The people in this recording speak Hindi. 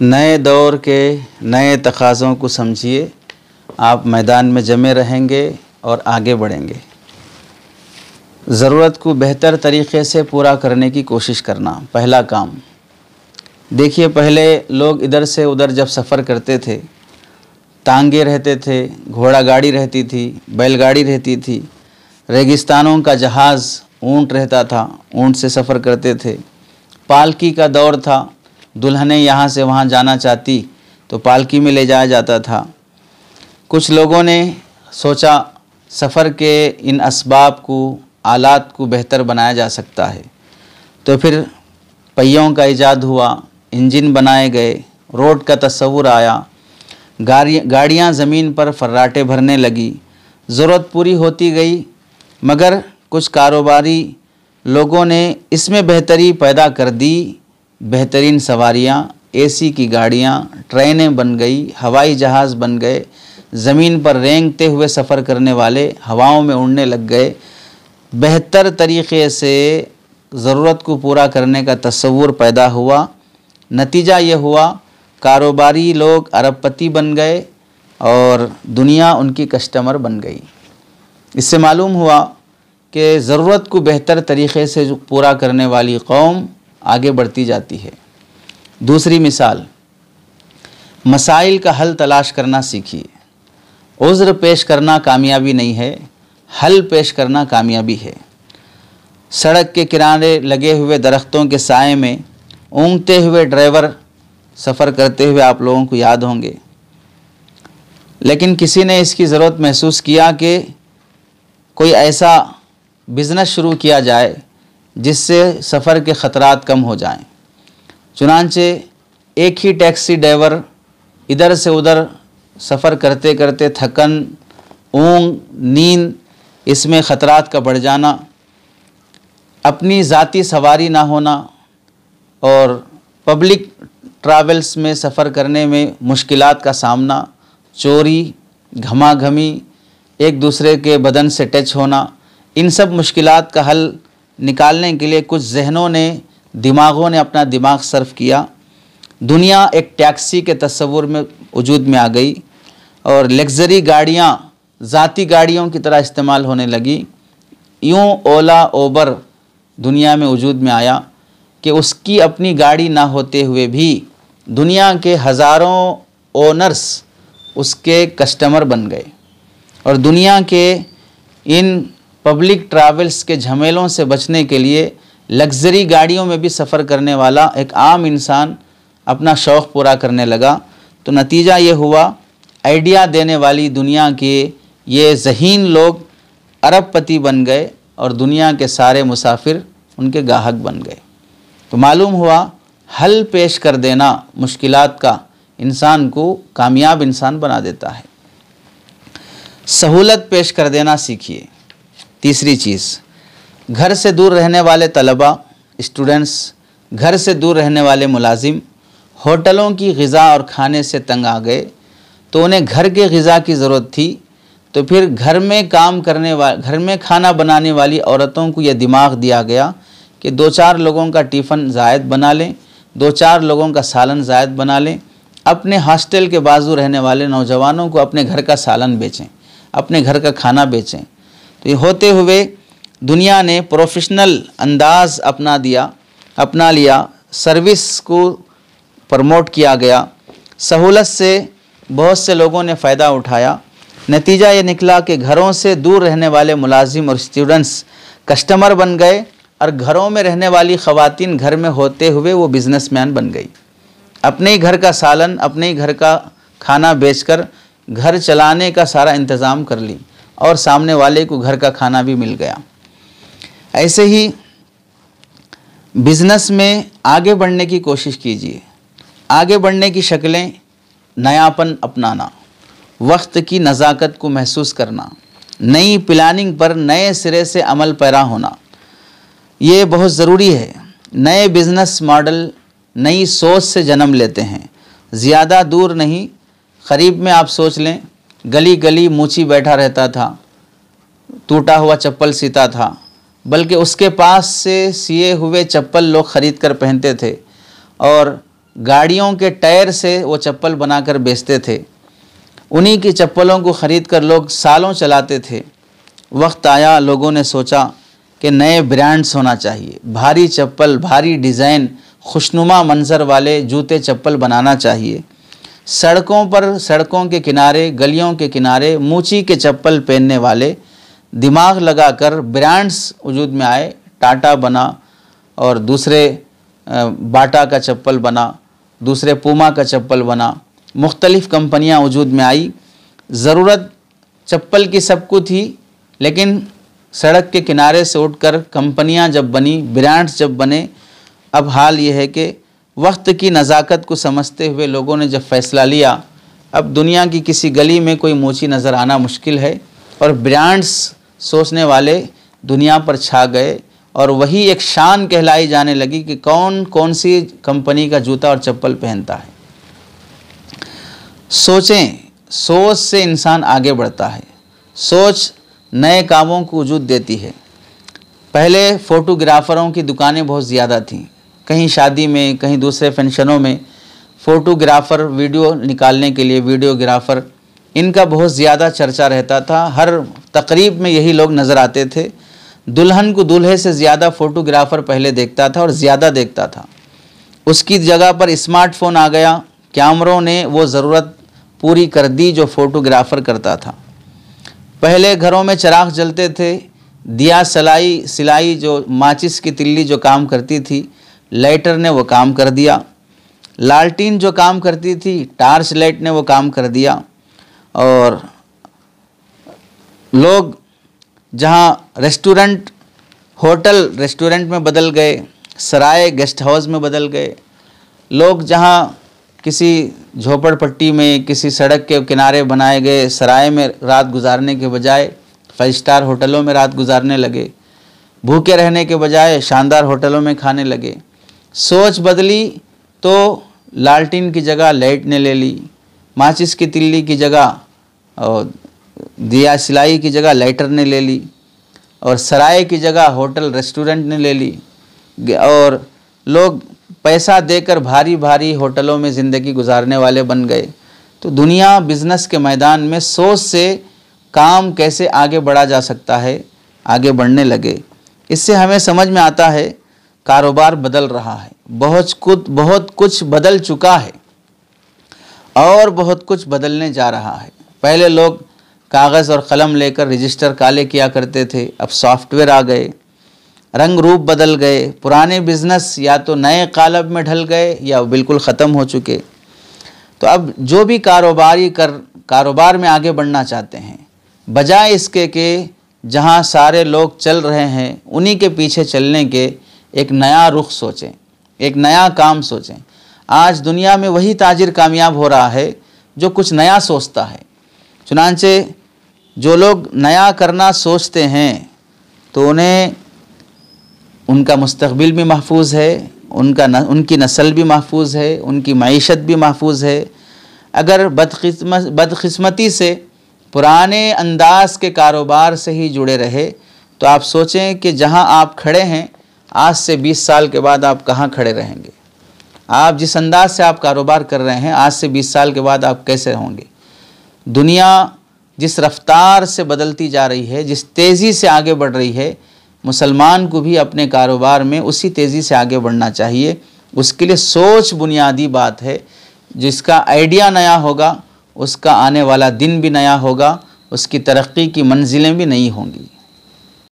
नए दौर के नए तकाज़ों को समझिए आप मैदान में जमे रहेंगे और आगे बढ़ेंगे ज़रूरत को बेहतर तरीके से पूरा करने की कोशिश करना पहला काम देखिए पहले लोग इधर से उधर जब सफ़र करते थे तांगे रहते थे घोड़ा गाड़ी रहती थी बैलगाड़ी रहती थी रेगिस्तानों का जहाज़ ऊँट रहता था ऊँट से सफ़र करते थे पालकी का दौर था दुल्हने यहाँ से वहाँ जाना चाहती तो पालकी में ले जाया जाता था कुछ लोगों ने सोचा सफ़र के इन इसबाब को आलात को बेहतर बनाया जा सकता है तो फिर पहियों का इजाद हुआ इंजन बनाए गए रोड का तस्वूर आया गाड़ी गाड़ियाँ ज़मीन पर फर्राटे भरने लगी ज़रूरत पूरी होती गई मगर कुछ कारोबारी लोगों ने इसमें बेहतरी पैदा कर दी बेहतरीन सवारियाँ एसी की गाड़ियाँ ट्रेनें बन गई हवाई जहाज़ बन गए ज़मीन पर रेंगते हुए सफ़र करने वाले हवाओं में उड़ने लग गए बेहतर तरीके से ज़रूरत को पूरा करने का तस्वूर पैदा हुआ नतीजा ये हुआ कारोबारी लोग अरबपति बन गए और दुनिया उनकी कस्टमर बन गई इससे मालूम हुआ कि ज़रूरत को बेहतर तरीके से पूरा करने वाली कौम आगे बढ़ती जाती है दूसरी मिसाल मसाइल का हल तलाश करना सीखिए उज़्र पेश करना कामयाबी नहीं है हल पेश करना कामयाबी है सड़क के किनारे लगे हुए दरख्तों के साय में ऊँगते हुए ड्राइवर सफ़र करते हुए आप लोगों को याद होंगे लेकिन किसी ने इसकी ज़रूरत महसूस किया कि कोई ऐसा बिज़नेस शुरू किया जाए जिससे सफ़र के ख़तरा कम हो जाएं। चुनानचे एक ही टैक्सी ड्राइवर इधर से उधर सफ़र करते करते थकन ऊँग नींद इसमें ख़तरात का बढ़ जाना अपनी ज़ाती सवारी ना होना और पब्लिक ट्रैवल्स में सफ़र करने में मुश्किलात का सामना चोरी घमाघमी एक दूसरे के बदन से टच होना इन सब मुश्किलात का हल निकालने के लिए कुछ जहनों ने दिमागों ने अपना दिमाग सर्फ किया दुनिया एक टैक्सी के तस्वुर में वजूद में आ गई और लग्जरी गाड़ियाँ ज़ाती गाड़ियों की तरह इस्तेमाल होने लगी यूँ ओला ओबर दुनिया में वजूद में आया कि उसकी अपनी गाड़ी ना होते हुए भी दुनिया के हज़ारों ओनर्स उसके कस्टमर बन गए और दुनिया के इन पब्लिक ट्रैवल्स के झमेलों से बचने के लिए लग्जरी गाड़ियों में भी सफ़र करने वाला एक आम इंसान अपना शौक़ पूरा करने लगा तो नतीजा ये हुआ आइडिया देने वाली दुनिया के ये जहीन लोग अरबपति बन गए और दुनिया के सारे मुसाफिर उनके गाहक बन गए तो मालूम हुआ हल पेश कर देना मुश्किल का इंसान को कामयाब इंसान बना देता है सहूलत पेश कर देना सीखिए तीसरी चीज़ घर से दूर रहने वाले तलबा स्टूडेंट्स घर से दूर रहने वाले मुलाजिम होटलों की गज़ा और खाने से तंग आ गए तो उन्हें घर के गज़ा की ज़रूरत थी तो फिर घर में काम करने वा घर में खाना बनाने वाली औरतों को यह दिमाग दिया गया कि दो चार लोगों का टिफ़न जायद बना लें दो चार लोगों का सालन जायद बना लें अपने हॉस्टल के बाजू रहने वाले नौजवानों को अपने घर का सालन बेचें अपने घर का खाना बेचें तो ये होते हुए दुनिया ने प्रोफेशनल अंदाज अपना दिया अपना लिया सर्विस को प्रमोट किया गया सहूलत से बहुत से लोगों ने फ़ायदा उठाया नतीजा ये निकला कि घरों से दूर रहने वाले मुलाजिम और स्टूडेंट्स कस्टमर बन गए और घरों में रहने वाली खवातीन घर में होते हुए वो बिजनेसमैन बन गई अपने ही घर का सालन अपने ही घर का खाना बेचकर घर चलाने का सारा इंतज़ाम कर ली और सामने वाले को घर का खाना भी मिल गया ऐसे ही बिजनेस में आगे बढ़ने की कोशिश कीजिए आगे बढ़ने की शक्लें नयापन अपनाना वक्त की नज़ाकत को महसूस करना नई प्लानिंग पर नए सिरे से अमल पैरा होना ये बहुत ज़रूरी है नए बिजनेस मॉडल नई सोच से जन्म लेते हैं ज़्यादा दूर नहीं करीब में आप सोच लें गली गली मूची बैठा रहता था टूटा हुआ चप्पल सीता था बल्कि उसके पास से सिए हुए चप्पल लोग ख़रीद कर पहनते थे और गाड़ियों के टायर से वो चप्पल बनाकर बेचते थे उन्हीं की चप्पलों को ख़रीद कर लोग सालों चलाते थे वक्त आया लोगों ने सोचा कि नए ब्रांड्स होना चाहिए भारी चप्पल भारी डिज़ाइन खुशनुमा मंज़र वाले जूते चप्पल बनाना चाहिए सड़कों पर सड़कों के किनारे गलियों के किनारे मूची के चप्पल पहनने वाले दिमाग लगाकर ब्रांड्स वजूद में आए टाटा बना और दूसरे बाटा का चप्पल बना दूसरे पूमा का चप्पल बना मुख्तलिफ़ कंपनियां वजूद में आई ज़रूरत चप्पल की सबको थी लेकिन सड़क के किनारे से उठकर कंपनियां जब बनी ब्रांड्स जब बने अब हाल यह है कि वक्त की नज़ाकत को समझते हुए लोगों ने जब फ़ैसला लिया अब दुनिया की किसी गली में कोई मोची नज़र आना मुश्किल है और ब्रांड्स सोचने वाले दुनिया पर छा गए और वही एक शान कहलाई जाने लगी कि कौन कौन सी कंपनी का जूता और चप्पल पहनता है सोचें सोच से इंसान आगे बढ़ता है सोच नए कामों को वजूद देती है पहले फ़ोटोग्राफ़रों की दुकानें बहुत ज़्यादा थीं कहीं शादी में कहीं दूसरे फंक्शनों में फ़ोटोग्राफ़र वीडियो निकालने के लिए वीडियोग्राफ़र इनका बहुत ज़्यादा चर्चा रहता था हर तकरीब में यही लोग नज़र आते थे दुल्हन को दूल्हे से ज़्यादा फ़ोटोग्राफ़र पहले देखता था और ज़्यादा देखता था उसकी जगह पर स्मार्टफोन आ गया कैमरों ने वो ज़रूरत पूरी कर दी जो फ़ोटोग्राफ़र करता था पहले घरों में चराग जलते थे दिया सलाई सिलाई जो माचिस की तिल्ली जो काम करती थी लाइटर ने वो काम कर दिया लालटीन जो काम करती थी टार्च लाइट ने वो काम कर दिया और लोग जहाँ रेस्टोरेंट होटल रेस्टोरेंट में बदल गए सराय गेस्ट हाउस में बदल गए लोग जहाँ किसी झोपड़पट्टी में किसी सड़क के किनारे बनाए गए सराय में रात गुजारने के बजाय फाइव स्टार होटलों में रात गुजारने लगे भूखे रहने के बजाय शानदार होटलों में खाने लगे सोच बदली तो लालटीन की जगह लाइट ने ले ली माचिस की तिल्ली की जगह और दिया सिलाई की जगह लाइटर ने ले ली और सराय की जगह होटल रेस्टोरेंट ने ले ली और लोग पैसा देकर भारी भारी होटलों में ज़िंदगी गुजारने वाले बन गए तो दुनिया बिजनेस के मैदान में सोच से काम कैसे आगे बढ़ा जा सकता है आगे बढ़ने लगे इससे हमें समझ में आता है कारोबार बदल रहा है बहुत कुछ बहुत कुछ बदल चुका है और बहुत कुछ बदलने जा रहा है पहले लोग कागज़ और कलम लेकर रजिस्टर काले किया करते थे अब सॉफ्टवेयर आ गए रंग रूप बदल गए पुराने बिजनेस या तो नए कालब में ढल गए या बिल्कुल ख़त्म हो चुके तो अब जो भी कारोबारी कर कारोबार में आगे बढ़ना चाहते हैं बजाय इसके कि जहाँ सारे लोग चल रहे हैं उन्हीं के पीछे चलने के एक नया रुख सोचें एक नया काम सोचें आज दुनिया में वही ताजिर कामयाब हो रहा है जो कुछ नया सोचता है चुनानचे जो लोग नया करना सोचते हैं तो उन्हें उनका मुस्तबिल भी महफूज है उनका न, उनकी नस्ल भी महफूज है उनकी मीशत भी महफूज है अगर बदकस्मत बदकस्मती से पुराने अंदाज के कारोबार से ही जुड़े रहे तो आप सोचें कि जहां आप खड़े हैं आज से 20 साल के बाद आप कहाँ खड़े रहेंगे आप जिस अंदाज से आप कारोबार कर रहे हैं आज से 20 साल के बाद आप कैसे होंगे दुनिया जिस रफ्तार से बदलती जा रही है जिस तेज़ी से आगे बढ़ रही है मुसलमान को भी अपने कारोबार में उसी तेज़ी से आगे बढ़ना चाहिए उसके लिए सोच बुनियादी बात है जिसका आइडिया नया होगा उसका आने वाला दिन भी नया होगा उसकी तरक्की की मंजिलें भी नई होंगी